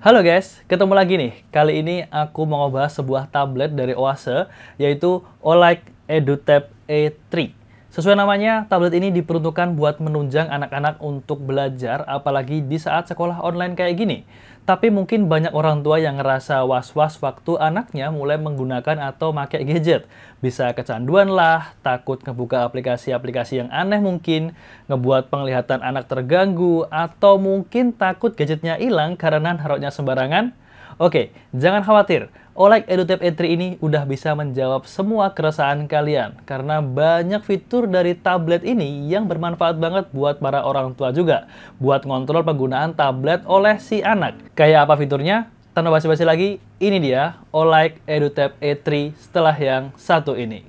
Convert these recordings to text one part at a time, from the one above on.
Halo guys, ketemu lagi nih. Kali ini aku mau ngebahas sebuah tablet dari Oase, yaitu Olight EduTab a e 3 Sesuai namanya, tablet ini diperuntukkan buat menunjang anak-anak untuk belajar, apalagi di saat sekolah online kayak gini. Tapi mungkin banyak orang tua yang ngerasa was-was waktu anaknya mulai menggunakan atau pakai gadget. Bisa kecanduan lah, takut ngebuka aplikasi-aplikasi yang aneh mungkin, ngebuat penglihatan anak terganggu, atau mungkin takut gadgetnya hilang karena haroknya sembarangan. Oke, jangan khawatir. Olek EduTap e ini udah bisa menjawab semua keresahan kalian karena banyak fitur dari tablet ini yang bermanfaat banget buat para orang tua juga buat ngontrol penggunaan tablet oleh si anak. Kayak apa fiturnya? Tanpa basi-basi lagi, ini dia Olike EduTap E3 setelah yang satu ini.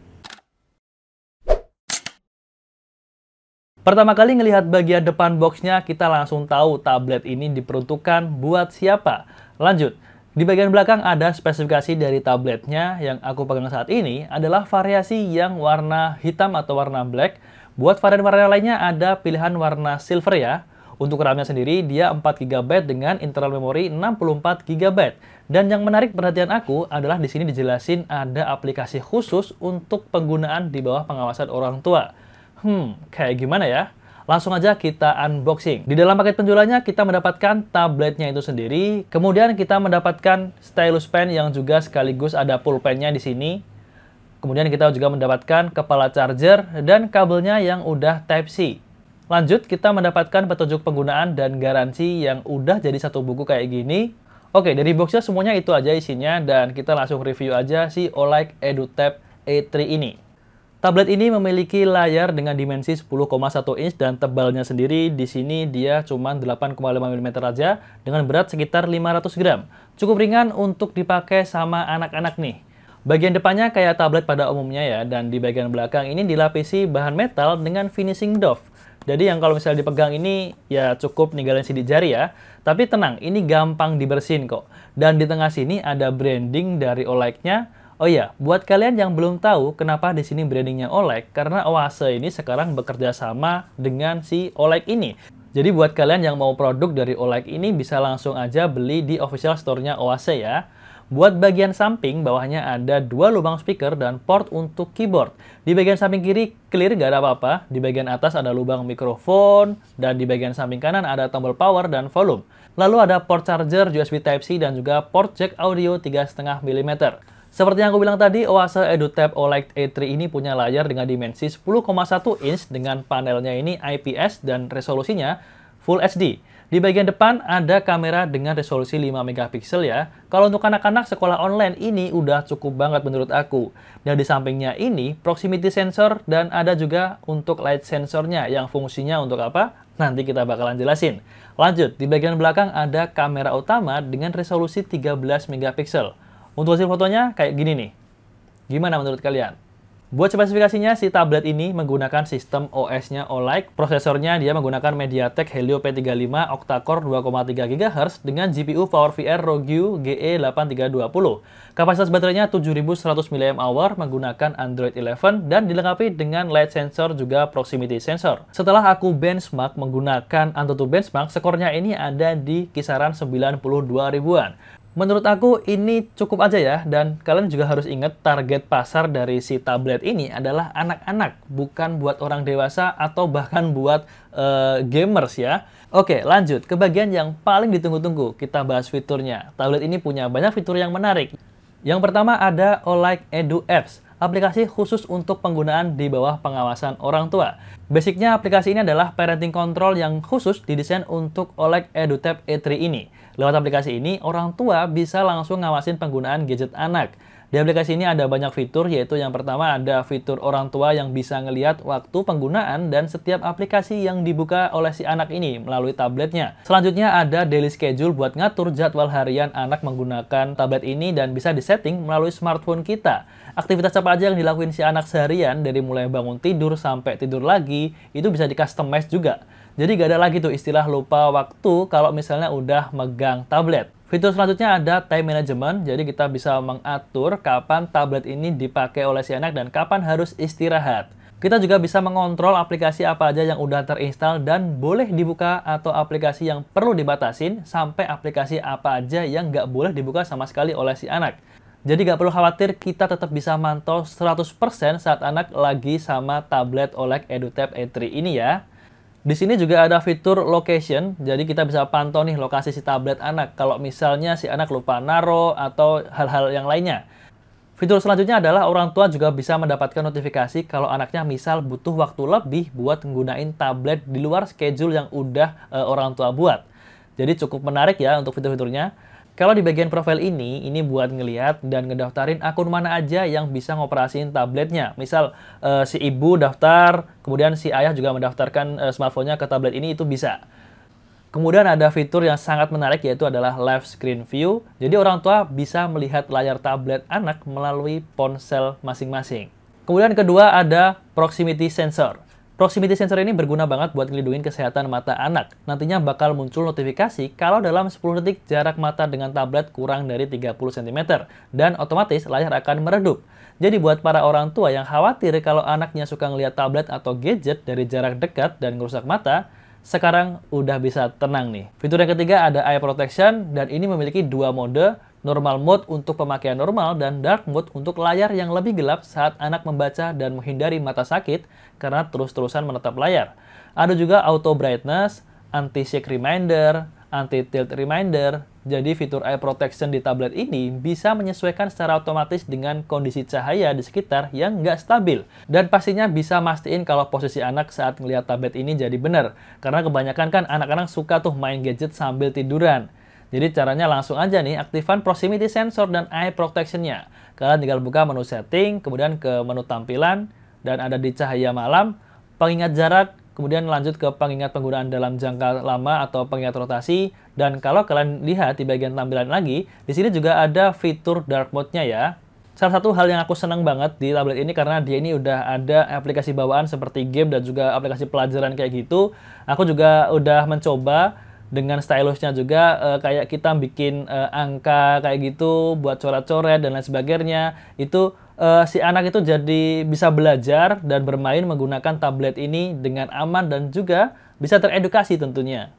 Pertama kali ngelihat bagian depan boxnya, kita langsung tahu tablet ini diperuntukkan buat siapa. Lanjut, di bagian belakang ada spesifikasi dari tabletnya yang aku pegang saat ini adalah variasi yang warna hitam atau warna black. Buat varian-varian lainnya ada pilihan warna silver ya. Untuk ram sendiri dia 4GB dengan internal memory 64GB. Dan yang menarik perhatian aku adalah di sini dijelasin ada aplikasi khusus untuk penggunaan di bawah pengawasan orang tua. Hmm, kayak gimana ya? Langsung aja kita unboxing. Di dalam paket penjualannya kita mendapatkan tabletnya itu sendiri, kemudian kita mendapatkan stylus pen yang juga sekaligus ada pulpennya di sini. Kemudian kita juga mendapatkan kepala charger dan kabelnya yang udah Type-C. Lanjut, kita mendapatkan petunjuk penggunaan dan garansi yang udah jadi satu buku kayak gini. Oke, dari boxnya semuanya itu aja isinya dan kita langsung review aja si Olight EduTab A3 ini. Tablet ini memiliki layar dengan dimensi 10,1 inch dan tebalnya sendiri di sini dia cuma 8,5 mm aja dengan berat sekitar 500 gram. Cukup ringan untuk dipakai sama anak-anak nih. Bagian depannya kayak tablet pada umumnya ya dan di bagian belakang ini dilapisi bahan metal dengan finishing doff. Jadi yang kalau misalnya dipegang ini ya cukup ninggalin sidik jari ya. Tapi tenang, ini gampang dibersihin kok. Dan di tengah sini ada branding dari Olike-nya. Oh iya, buat kalian yang belum tahu kenapa di sini brandingnya Oleg, karena Oase ini sekarang bekerja sama dengan si Oleg ini. Jadi buat kalian yang mau produk dari Oleg ini bisa langsung aja beli di official store-nya Oase ya. Buat bagian samping, bawahnya ada dua lubang speaker dan port untuk keyboard. Di bagian samping kiri, clear, nggak ada apa-apa. Di bagian atas ada lubang mikrofon, dan di bagian samping kanan ada tombol power dan volume. Lalu ada port charger USB Type-C dan juga port jack audio 3,5 mm. Seperti yang aku bilang tadi, Oase EduTab OLED A3 e ini punya layar dengan dimensi 10,1 inch dengan panelnya ini IPS dan resolusinya Full HD. Di bagian depan ada kamera dengan resolusi 5 megapiksel ya. Kalau untuk anak-anak sekolah online ini udah cukup banget menurut aku. Dan di sampingnya ini proximity sensor dan ada juga untuk light sensornya yang fungsinya untuk apa? Nanti kita bakalan jelasin. Lanjut, di bagian belakang ada kamera utama dengan resolusi 13 megapiksel. Untuk hasil fotonya kayak gini nih. Gimana menurut kalian? Buat spesifikasinya, si tablet ini menggunakan sistem OS-nya Olight. Prosesornya dia menggunakan MediaTek Helio P35 octa-core 2,3 GHz dengan GPU PowerVR Rogue GE8320. Kapasitas baterainya 7100 mAh menggunakan Android 11 dan dilengkapi dengan light e sensor juga proximity sensor. Setelah aku benchmark menggunakan Antutu benchmark, skornya ini ada di kisaran 92 ribuan. Menurut aku ini cukup aja ya, dan kalian juga harus ingat target pasar dari si tablet ini adalah anak-anak, bukan buat orang dewasa atau bahkan buat uh, gamers ya. Oke lanjut, ke bagian yang paling ditunggu-tunggu, kita bahas fiturnya. Tablet ini punya banyak fitur yang menarik. Yang pertama ada Olike Edu Apps aplikasi khusus untuk penggunaan di bawah pengawasan orang tua. Basicnya aplikasi ini adalah parenting control yang khusus didesain untuk OLED Edutap E3 ini. Lewat aplikasi ini, orang tua bisa langsung ngawasin penggunaan gadget anak. Di aplikasi ini ada banyak fitur, yaitu yang pertama ada fitur orang tua yang bisa ngelihat waktu penggunaan dan setiap aplikasi yang dibuka oleh si anak ini melalui tabletnya. Selanjutnya ada daily schedule buat ngatur jadwal harian anak menggunakan tablet ini dan bisa disetting melalui smartphone kita. Aktivitas apa aja yang dilakuin si anak seharian dari mulai bangun tidur sampai tidur lagi itu bisa di customize juga. Jadi gak ada lagi tuh istilah lupa waktu kalau misalnya udah megang tablet. Fitur selanjutnya ada time management, jadi kita bisa mengatur kapan tablet ini dipakai oleh si anak dan kapan harus istirahat. Kita juga bisa mengontrol aplikasi apa aja yang udah terinstall dan boleh dibuka atau aplikasi yang perlu dibatasin sampai aplikasi apa aja yang nggak boleh dibuka sama sekali oleh si anak. Jadi nggak perlu khawatir, kita tetap bisa mantau 100% saat anak lagi sama tablet oleh EduTab E3 ini ya. Di sini juga ada fitur location, jadi kita bisa pantau nih lokasi si tablet anak kalau misalnya si anak lupa naro atau hal-hal yang lainnya. Fitur selanjutnya adalah orang tua juga bisa mendapatkan notifikasi kalau anaknya misal butuh waktu lebih buat menggunakan tablet di luar schedule yang udah e, orang tua buat. Jadi cukup menarik ya untuk fitur-fiturnya. Kalau di bagian profil ini, ini buat ngelihat dan ngedaftarin akun mana aja yang bisa ngoperasiin tabletnya. Misal uh, si ibu daftar, kemudian si ayah juga mendaftarkan uh, smartphone-nya ke tablet ini, itu bisa. Kemudian ada fitur yang sangat menarik yaitu adalah live screen view. Jadi orang tua bisa melihat layar tablet anak melalui ponsel masing-masing. Kemudian kedua ada proximity sensor. Proximity sensor ini berguna banget buat ngelindungin kesehatan mata anak. Nantinya bakal muncul notifikasi kalau dalam 10 detik jarak mata dengan tablet kurang dari 30 cm dan otomatis layar akan meredup. Jadi buat para orang tua yang khawatir kalau anaknya suka ngelihat tablet atau gadget dari jarak dekat dan merusak mata, sekarang udah bisa tenang nih. Fitur yang ketiga ada eye protection dan ini memiliki dua mode normal mode untuk pemakaian normal, dan dark mode untuk layar yang lebih gelap saat anak membaca dan menghindari mata sakit karena terus-terusan menetap layar. Ada juga auto brightness, anti-shake reminder, anti-tilt reminder, jadi fitur eye protection di tablet ini bisa menyesuaikan secara otomatis dengan kondisi cahaya di sekitar yang nggak stabil. Dan pastinya bisa mastiin kalau posisi anak saat melihat tablet ini jadi benar. Karena kebanyakan kan anak-anak suka tuh main gadget sambil tiduran. Jadi caranya langsung aja nih, aktifkan proximity sensor dan eye protectionnya. Kalian tinggal buka menu setting, kemudian ke menu tampilan, dan ada di cahaya malam, pengingat jarak, kemudian lanjut ke pengingat penggunaan dalam jangka lama atau pengingat rotasi. Dan kalau kalian lihat di bagian tampilan lagi, di sini juga ada fitur dark mode-nya ya. Salah satu hal yang aku senang banget di tablet ini karena dia ini udah ada aplikasi bawaan seperti game dan juga aplikasi pelajaran kayak gitu. Aku juga udah mencoba dengan stylusnya juga uh, kayak kita bikin uh, angka kayak gitu buat coret-coret dan lain sebagainya itu uh, si anak itu jadi bisa belajar dan bermain menggunakan tablet ini dengan aman dan juga bisa teredukasi tentunya.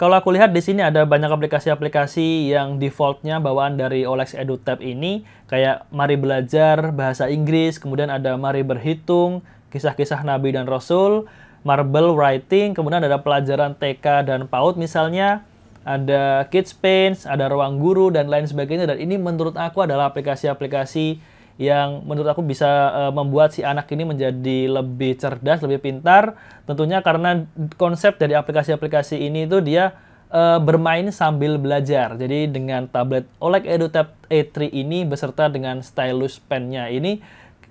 Kalau aku lihat di sini ada banyak aplikasi-aplikasi yang defaultnya bawaan dari Olex EduTab ini, kayak Mari Belajar Bahasa Inggris, kemudian ada Mari Berhitung, Kisah-kisah Nabi dan Rasul, marble writing, kemudian ada pelajaran TK dan PAUD misalnya, ada kids paints, ada ruang guru dan lain sebagainya dan ini menurut aku adalah aplikasi-aplikasi yang menurut aku bisa uh, membuat si anak ini menjadi lebih cerdas, lebih pintar tentunya karena konsep dari aplikasi-aplikasi ini itu dia uh, bermain sambil belajar. Jadi dengan tablet OLED EduTab A3 ini beserta dengan stylus pennya ini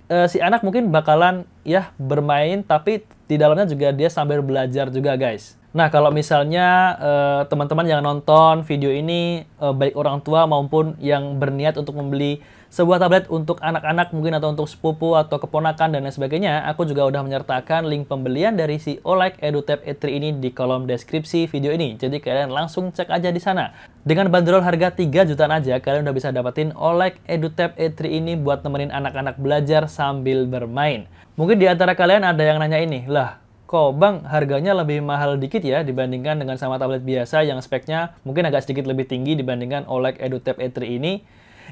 uh, si anak mungkin bakalan ya bermain tapi di dalamnya juga dia sambil belajar juga guys Nah, kalau misalnya eh, teman-teman uh, yang nonton video ini, uh, baik orang tua maupun yang berniat untuk membeli sebuah tablet untuk anak-anak mungkin atau untuk sepupu atau keponakan dan lain sebagainya, aku juga udah menyertakan link pembelian dari si Olike EduTab E3 ini di kolom deskripsi video ini. Jadi kalian langsung cek aja di sana. Dengan banderol harga 3 jutaan aja, kalian udah bisa dapetin Olike EduTab E3 ini buat nemenin anak-anak belajar sambil bermain. Mungkin di antara kalian ada yang nanya ini, lah kok bang harganya lebih mahal dikit ya dibandingkan dengan sama tablet biasa yang speknya mungkin agak sedikit lebih tinggi dibandingkan OLED EduTab E3 ini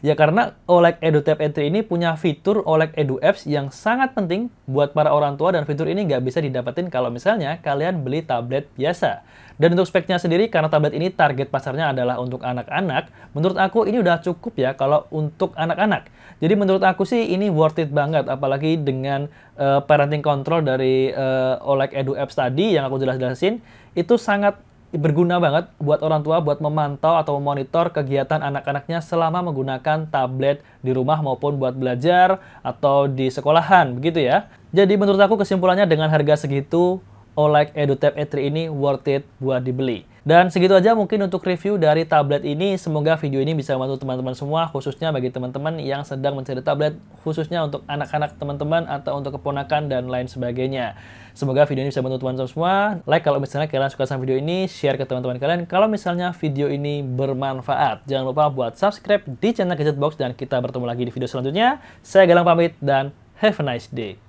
Ya karena OLED Tab Entry ini punya fitur OLED Edu Apps yang sangat penting buat para orang tua dan fitur ini nggak bisa didapetin kalau misalnya kalian beli tablet biasa. Dan untuk speknya sendiri, karena tablet ini target pasarnya adalah untuk anak-anak, menurut aku ini udah cukup ya kalau untuk anak-anak. Jadi menurut aku sih ini worth it banget, apalagi dengan uh, parenting control dari uh, eh, OLED Edu Apps tadi yang aku jelas-jelasin, itu sangat berguna banget buat orang tua buat memantau atau memonitor kegiatan anak-anaknya selama menggunakan tablet di rumah maupun buat belajar atau di sekolahan begitu ya. Jadi menurut aku kesimpulannya dengan harga segitu OLED EduTab E3 ini worth it buat dibeli. Dan segitu aja mungkin untuk review dari tablet ini. Semoga video ini bisa membantu teman-teman semua, khususnya bagi teman-teman yang sedang mencari tablet, khususnya untuk anak-anak teman-teman atau untuk keponakan dan lain sebagainya. Semoga video ini bisa membantu teman-teman semua. Like kalau misalnya kalian suka sama video ini, share ke teman-teman kalian kalau misalnya video ini bermanfaat. Jangan lupa buat subscribe di channel Gadget Box dan kita bertemu lagi di video selanjutnya. Saya Galang pamit dan have a nice day.